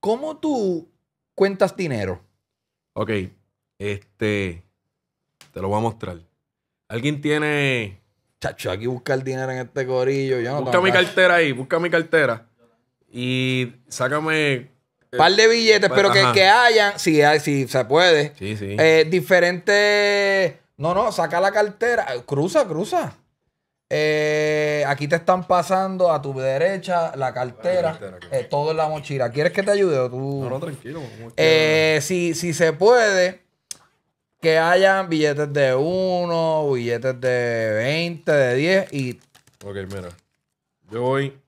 ¿Cómo tú cuentas dinero? Ok, este, te lo voy a mostrar. ¿Alguien tiene... Chacho, aquí busca el dinero en este gorillo busca mi cartera ahí, busca mi cartera. Y sácame eh, par de billetes, pero que, que, hayan, si, si se puede, sí, sí. Eh, No, no, saca la cartera, cruza, cruza. Eh, eh, aquí te están pasando a tu derecha la cartera, eh, todo en la mochila. ¿Quieres que te ayude o tú? No, no, tranquilo. Eh, si, se puede, que hayan billetes de 1, billetes de 20, de 10 y... Ok, mira. Yo voy...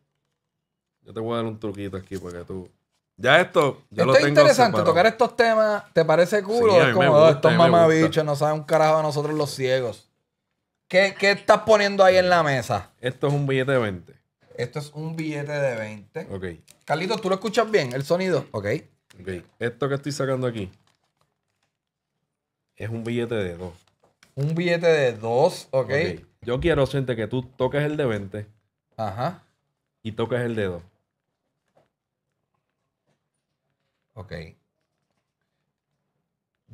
Yo te voy a dar un truquito aquí para que tú... Ya esto, es interesante tocar estos temas. ¿Te parece culo? es como, estos mamabichos no saben un carajo a nosotros los ciegos. ¿Qué, estás poniendo ahí en la mesa? Esto es un billete de 20. Esto es un billete de 20. Ok. Carlitos, ¿tú lo escuchas bien? El sonido. Ok. Ok. Esto que estoy sacando aquí es un billete de 2. Un billete de 2, ok. Yo quiero, gente, que tú toques el de 20. Ajá. Y toques el de 2. Ok.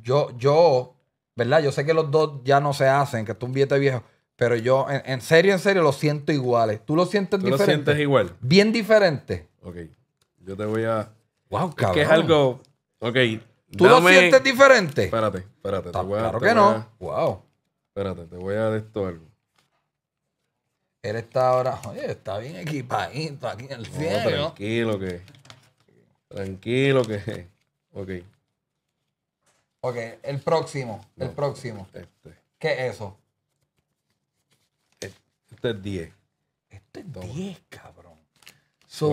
Yo, yo ¿verdad? Yo sé que los dos ya no se hacen, que tú es un billete viejo, pero yo en, serio, en serio, lo siento iguales. ¿Tú lo sientes ¿Tú Lo sientes igual. Bien diferente. Ok. Yo te voy a. Wow, cabrón. Es que es algo. Ok. ¿Tú lo sientes diferente? Espérate, espérate. Te voy a, claro que no. Wow. Espérate, te voy a dar esto algo. Él está ahora, oye, está bien equipadito aquí en el cielo. tranquilo que. Tranquilo que. Ok. Ok, el próximo. El próximo. Este, este. ¿Qué es eso? Este, es 10. Este es 10, cabrón.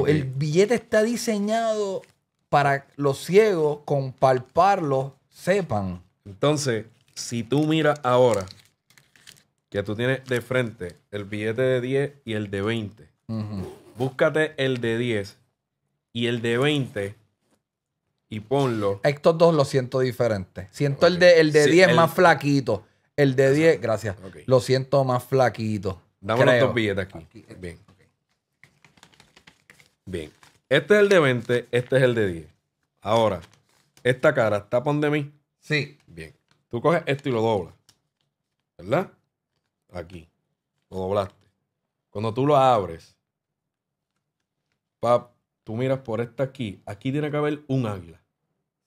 El billete está diseñado para los ciegos con palparlo sepan. Entonces, si tú miras ahora que tú tienes de frente el billete de 10 y el de 20, búscate el de 10 y el de 20 y ponlo. Estos dos los siento diferentes. Siento el de, el de 10 más flaquito. El de 10, gracias. Lo siento más flaquito. Dame los dos billetes aquí. Bien. Bien. Este es el de 20, este es el de 10. Ahora, esta cara está pon de mí. Sí. Bien. Tú coges esto y lo doblas. ¿Verdad? Aquí. Lo doblaste. Cuando tú lo abres, Pa tú miras por esta aquí, aquí tiene que haber un águila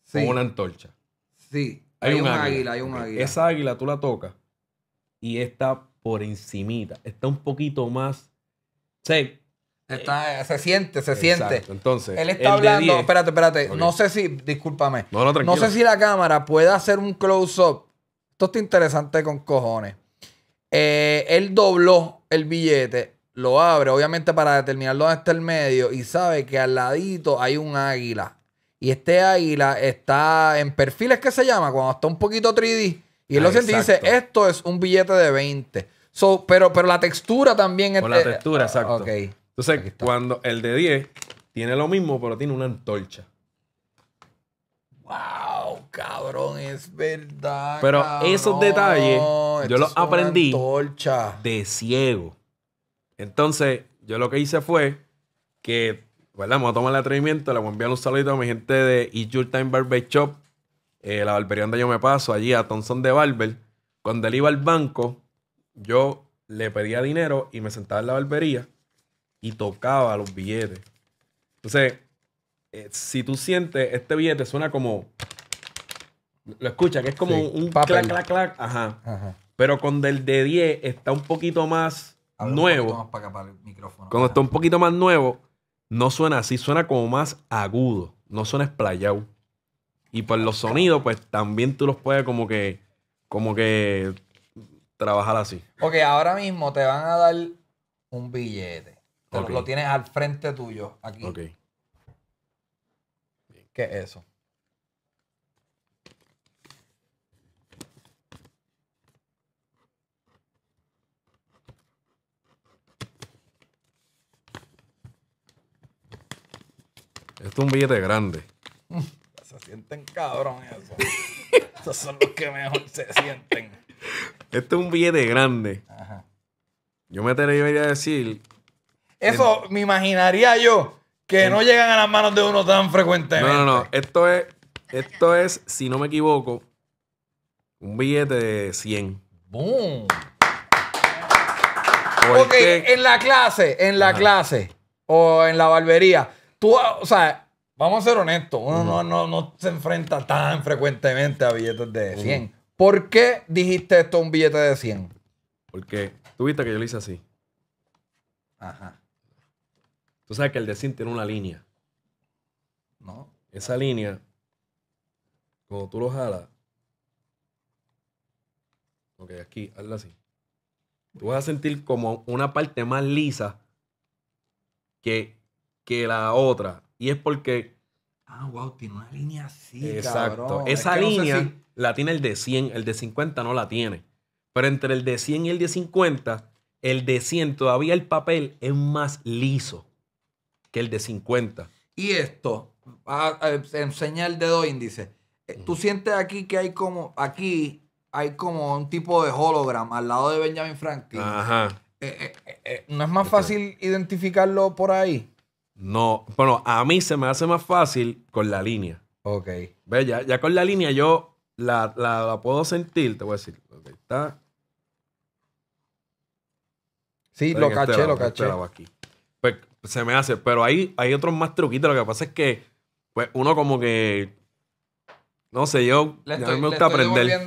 sí. una antorcha. Sí, hay, un, águila, hay un águila. Esa águila tú la tocas y está por encimita, está un poquito más... Sí, se siente, se Exacto. siente. Entonces, él está hablando. Espérate, espérate. No sé si, discúlpame. No, sé si la cámara puede hacer un close-up. Esto está interesante con cojones. Eh, él dobló el billete lo abre, obviamente para determinar dónde está el medio, y sabe que al ladito hay un águila. Y este águila está en perfiles que se llama, cuando está un poquito 3D, y él lo ah, siente y dice, esto es un billete de 20. pero, pero la textura también es... Con La textura, ah, exacto. Entonces, cuando el de 10 tiene lo mismo, pero tiene una antorcha. ¡Wow! Cabrón, es verdad. Pero esos detalles, yo los aprendí de ciego. Entonces, yo lo que hice fue que, ¿verdad? Me voy a tomar el atrevimiento, le voy a enviar un saludito a mi gente de Eat Your Time Barber Shop, eh, la barbería donde yo me paso, allí a Thompson de Barber. Cuando él iba al banco, yo le pedía dinero y me sentaba en la barbería y tocaba los billetes. Entonces, eh, si tú sientes, este billete suena como. Lo escucha, que es como un, clac, clac, clac. Pero con del de 10 está un poquito más nuevo, cuando está un poquito más nuevo, no suena así, suena como más agudo, no suena esplayado. Y por pues los sonidos, pues también tú los puedes como que, como que trabajar así. Ok, ahora mismo te van a dar un billete. lo, tienes al frente tuyo, aquí. Ok. ¿Qué es eso? Esto es un billete grande. Se sienten cabrón eso. Esos son los que mejor se sienten. Esto es un billete grande. Yo me atrevería a decir. Eso me imaginaría yo que no llegan a las manos de uno tan frecuentemente. No, no, no. Esto es, esto es, si no me equivoco, un billete de 100. ¡Boom! Porque... en la clase, en la clase o en la barbería tú, o sea, vamos a ser honestos, uno no, no, no se enfrenta tan frecuentemente a billetes de 100. ¿Por qué dijiste esto a un billete de 100? Porque tú viste que yo lo hice así. Ajá. Tú sabes que el de 100 tiene una línea. No. Esa línea, cuando tú lo jalas, ok, aquí, hazla así. Tú vas a sentir como una parte más lisa que que la otra. Y es porque. Ah, wow, tiene una línea así. Exacto. Esa línea la tiene el de 100, el de 50 no la tiene. Pero entre el de 100 y el de 50, el de 100 todavía el papel es más liso que el de 50. Y esto, a, a, enseña el dedo índice. Eh, Tú sientes aquí que hay como, aquí hay como un tipo de hologram al lado de Benjamin Franklin. Ajá. Eh, eh, ¿No es más este. fácil identificarlo por ahí? No, bueno, a mí se me hace más fácil con la línea. Ok. ve Ya, ya con la línea yo la, puedo sentir, te voy a decir. está. Sí, lo caché, lo caché, Pues se me hace, pero hay, hay otros más truquitos. Lo que pasa es que, pues uno como que. No sé, yo. me gusta aprender.